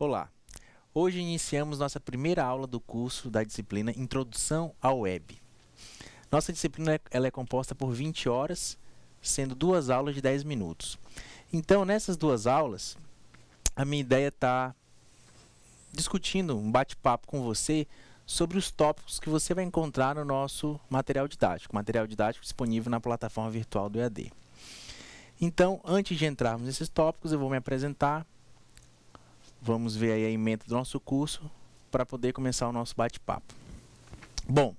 Olá! Hoje iniciamos nossa primeira aula do curso da disciplina Introdução à Web. Nossa disciplina ela é composta por 20 horas, sendo duas aulas de 10 minutos. Então, nessas duas aulas, a minha ideia está discutindo um bate-papo com você sobre os tópicos que você vai encontrar no nosso material didático, material didático disponível na plataforma virtual do EAD. Então, antes de entrarmos nesses tópicos, eu vou me apresentar Vamos ver aí a emenda do nosso curso para poder começar o nosso bate-papo. Bom,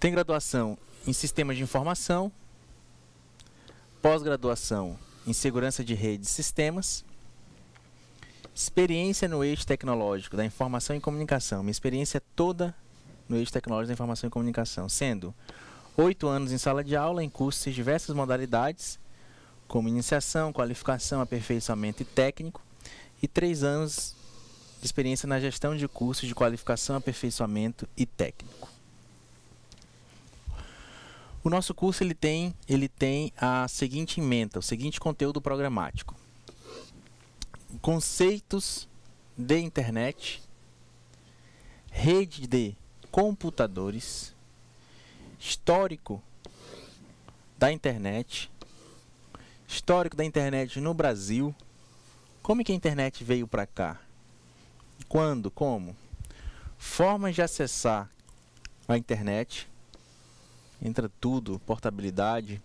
tem graduação em Sistemas de Informação, pós-graduação em Segurança de Redes e Sistemas, experiência no eixo tecnológico da Informação e Comunicação, minha experiência é toda no eixo tecnológico da Informação e Comunicação, sendo oito anos em sala de aula em cursos de diversas modalidades, como iniciação, qualificação, aperfeiçoamento e técnico, e três anos de experiência na gestão de cursos de qualificação, aperfeiçoamento e técnico. O nosso curso ele tem, ele tem a seguinte emenda, o seguinte conteúdo programático. Conceitos de internet, rede de computadores, histórico da internet, histórico da internet no Brasil, como é que a internet veio para cá? Quando? Como? Formas de acessar a internet. Entra tudo, portabilidade.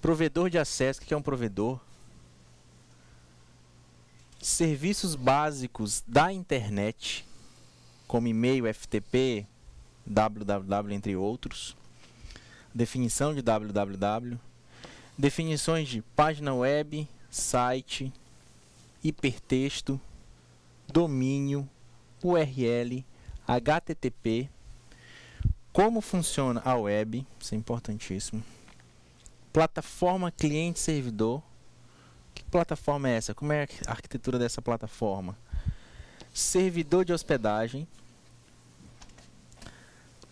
Provedor de acesso, o que é um provedor? Serviços básicos da internet, como e-mail, FTP, www, entre outros. Definição de www. Definições de página web, site, hipertexto, domínio, URL, HTTP, como funciona a web, isso é importantíssimo, plataforma cliente-servidor, que plataforma é essa? Como é a arquitetura dessa plataforma? Servidor de hospedagem,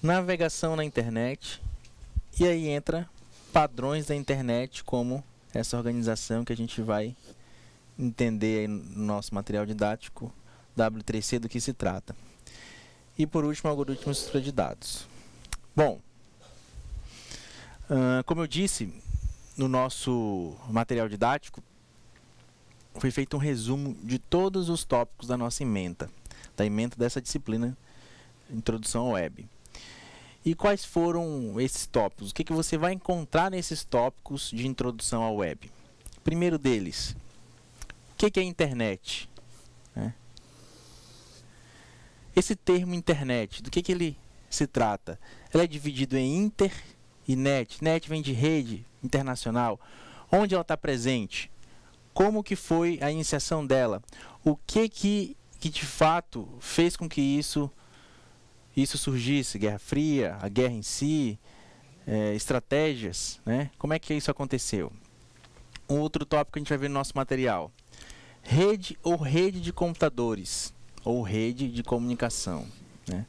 navegação na internet, e aí entra padrões da internet como essa organização que a gente vai entender no nosso material didático W3C do que se trata. E por último, algoritmo de estrutura de dados. Bom, uh, como eu disse, no nosso material didático foi feito um resumo de todos os tópicos da nossa ementa, da ementa dessa disciplina Introdução Web. E quais foram esses tópicos? O que, que você vai encontrar nesses tópicos de introdução à web? Primeiro deles, que, que é internet? Né? Esse termo internet, do que, que ele se trata? Ela é dividido em inter e net. Net vem de rede internacional. Onde ela está presente? Como que foi a iniciação dela? O que que, que de fato fez com que isso, isso surgisse? Guerra Fria, a guerra em si, é, estratégias, né? Como é que isso aconteceu? Um outro tópico que a gente vai ver no nosso material rede ou rede de computadores ou rede de comunicação. Né?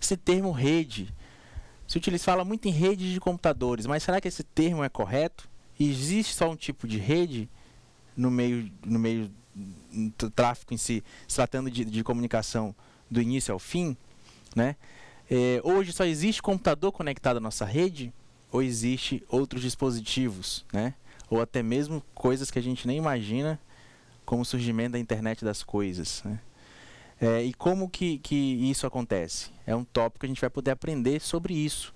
Esse termo rede se utiliza, fala muito em rede de computadores, mas será que esse termo é correto? Existe só um tipo de rede no meio, no meio do tráfego em si, se tratando de, de comunicação do início ao fim? Né? É, hoje só existe computador conectado à nossa rede ou existe outros dispositivos, né? ou até mesmo coisas que a gente nem imagina como o surgimento da internet das coisas. Né? É, e como que, que isso acontece? É um tópico que a gente vai poder aprender sobre isso.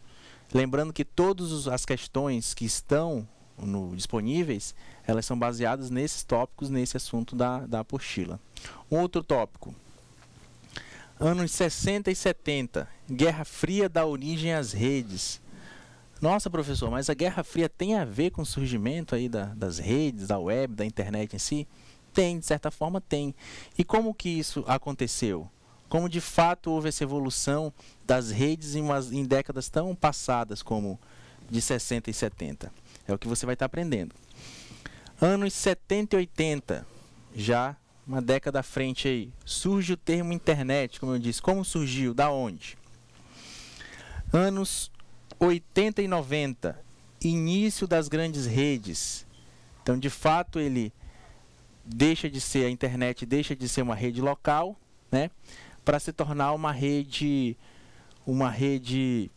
Lembrando que todas as questões que estão no, disponíveis, elas são baseadas nesses tópicos, nesse assunto da, da apostila. Um outro tópico. Anos 60 e 70, Guerra Fria dá origem às redes. Nossa, professor, mas a Guerra Fria tem a ver com o surgimento aí da, das redes, da web, da internet em si? Tem, de certa forma tem. E como que isso aconteceu? Como de fato houve essa evolução das redes em, umas, em décadas tão passadas como de 60 e 70? É o que você vai estar aprendendo. Anos 70 e 80, já uma década à frente aí, surge o termo internet, como eu disse. Como surgiu? Da onde? Anos 80 e 90, início das grandes redes. Então, de fato, ele deixa de ser a internet, deixa de ser uma rede local, né, para se tornar uma rede uma rede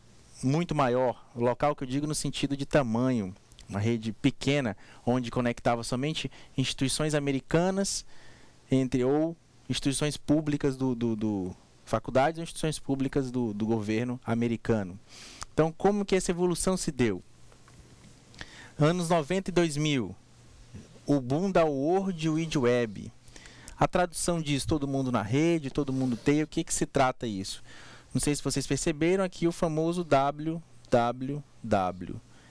muito maior, local que eu digo no sentido de tamanho, uma rede pequena onde conectava somente instituições americanas entre ou instituições públicas do, do, do faculdades ou instituições públicas do, do governo americano. Então, como que essa evolução se deu? Anos 90 e 2000, o Ubunda World Wide Web. A tradução diz todo mundo na rede, todo mundo tem. O que, que se trata isso? Não sei se vocês perceberam aqui o famoso www.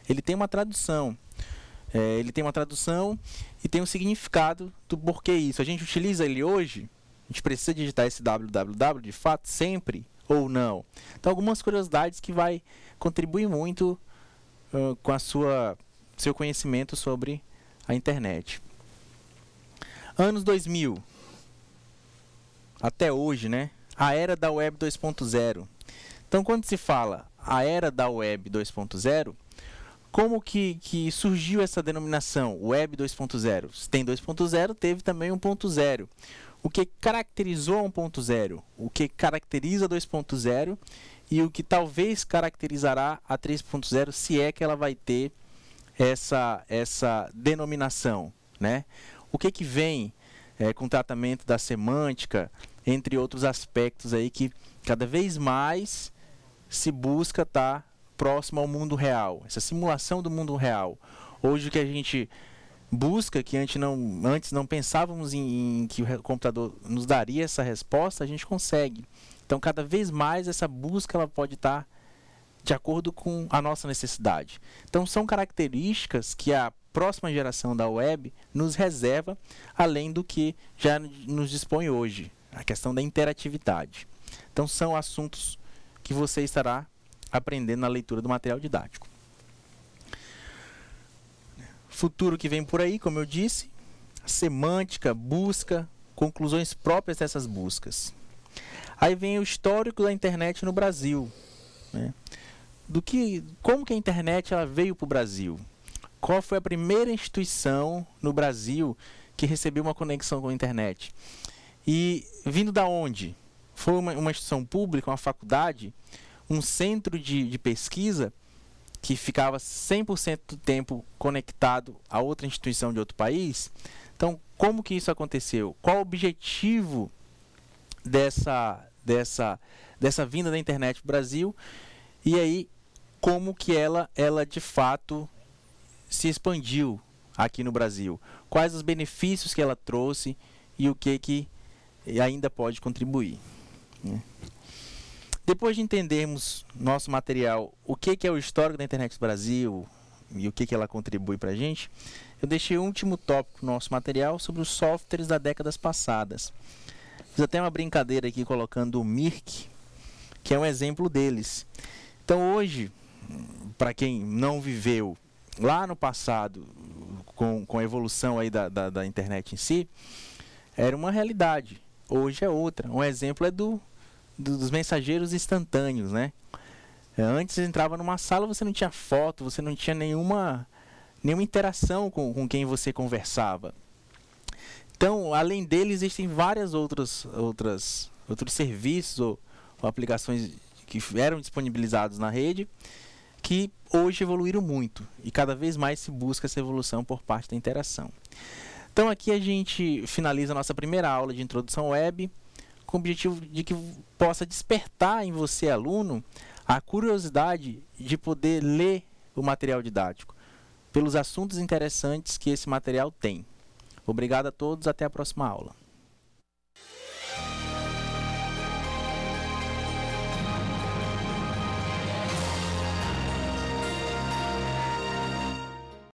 Ele tem uma tradução. É, ele tem uma tradução e tem um significado do porquê isso. A gente utiliza ele hoje? A gente precisa digitar esse www de fato sempre ou não? Então, algumas curiosidades que vai contribuir muito uh, com a sua seu conhecimento sobre a internet. Anos 2000 até hoje, né? A era da web 2.0. Então, quando se fala a era da web 2.0, como que, que surgiu essa denominação web 2.0? Se tem 2.0, teve também 1.0. O que caracterizou 1.0? O que caracteriza 2.0? E o que talvez caracterizará a 3.0, se é que ela vai ter essa, essa denominação, né? O que que vem é, com o tratamento da semântica, entre outros aspectos aí que cada vez mais se busca estar tá próximo ao mundo real, essa simulação do mundo real. Hoje o que a gente busca, que antes não, antes não pensávamos em, em que o computador nos daria essa resposta, a gente consegue. Então cada vez mais essa busca ela pode estar tá de acordo com a nossa necessidade. Então, são características que a próxima geração da web nos reserva, além do que já nos dispõe hoje, a questão da interatividade. Então, são assuntos que você estará aprendendo na leitura do material didático. Futuro que vem por aí, como eu disse, semântica, busca, conclusões próprias dessas buscas. Aí vem o histórico da internet no Brasil. Né? do que como que a internet ela veio para o Brasil. Qual foi a primeira instituição no Brasil que recebeu uma conexão com a internet? E vindo da onde? Foi uma, uma instituição pública, uma faculdade, um centro de, de pesquisa que ficava 100% do tempo conectado a outra instituição de outro país? Então, como que isso aconteceu? Qual o objetivo dessa, dessa, dessa vinda da internet para o Brasil? E aí, como que ela, ela de fato se expandiu aqui no Brasil? Quais os benefícios que ela trouxe e o que, que ainda pode contribuir? Né? Depois de entendermos nosso material, o que, que é o histórico da internet do Brasil e o que, que ela contribui para a gente, eu deixei o último tópico no nosso material sobre os softwares da décadas passadas. Fiz até uma brincadeira aqui colocando o Mirk, que é um exemplo deles. Então hoje, para quem não viveu lá no passado com, com a evolução aí da, da, da internet em si, era uma realidade. Hoje é outra. Um exemplo é do, do dos mensageiros instantâneos, né? É, antes você entrava numa sala, você não tinha foto, você não tinha nenhuma, nenhuma interação com, com quem você conversava. Então, além dele, existem várias outras, outras outros serviços ou, ou aplicações que eram disponibilizados na rede, que hoje evoluíram muito e cada vez mais se busca essa evolução por parte da interação. Então aqui a gente finaliza a nossa primeira aula de introdução web com o objetivo de que possa despertar em você, aluno, a curiosidade de poder ler o material didático pelos assuntos interessantes que esse material tem. Obrigado a todos, até a próxima aula.